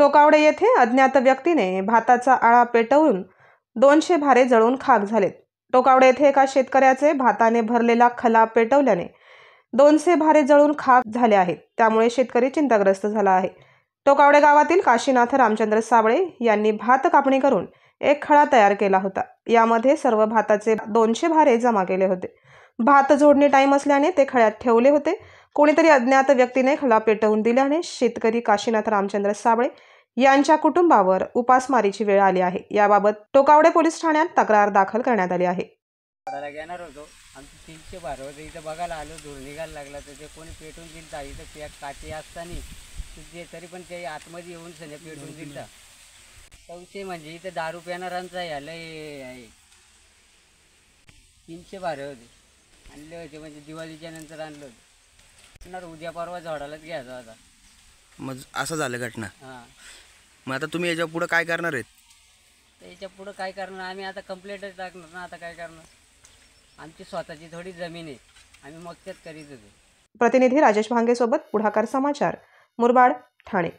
टोकावडे येथे अज्ञात व्यक्तीने भाताचा आळा पेटवून दोनशे भारे जळून खाक झालेत टोकावडे येथे एका शेतकऱ्याचे भाताने भरलेला खला पेटवल्याने दोनशे भारे जळून खाक झाले आहेत त्यामुळे शेतकरी चिंताग्रस्त झाला आहे टोकावडे गावातील काशीनाथ रामचंद्र साबळे यांनी भात कापणी करून एक खळा तयार केला होता यामध्ये सर्व भाताचे दोनशे भारे जमा केले होते भात जोडणी टाईम असल्याने ते खळ्यात ठेवले होते कोणीतरी अज्ञात व्यक्तीने खळा पेटवून दिल्याने शेतकरी काशीनाथ रामचंद्र साबळे यांच्या कुटुंबावर उपासमारीची वेळ आली आहे याबाबत टोकावडे पोलीस ठाण्यात तक्रार दाखल करण्यात आली आहे घेणार होतो आमचं तीनशे बारा इथं बघायला आलो धूर निघायला लागला तर ते कोणी पेटून दिलता इथं त्या काठी असताना ते तरी पण ते आतमध्ये येऊन सध्या पेटून दिलता चौथे म्हणजे इथं दारू पिणारांचा याला आहे तीनशे बारे होते आणले होते म्हणजे दिवाळीच्या नंतर आणलं होतं उद्या परवा झाडालाच घ्यायचा आता मग असं झालं घटना हां मग आता तुम्ही याच्या पुढं काय करणार आहेत याच्या पुढं काय करणार आम्ही आता कंप्लेंटच टाकणार ना आता काय करणार आमची स्वतःची थोडी जमीन आहे आम्ही मग करीत होतो प्रतिनिधी राजेश भांगे सोबत पुढाकार समाचार मुरबाड ठाणे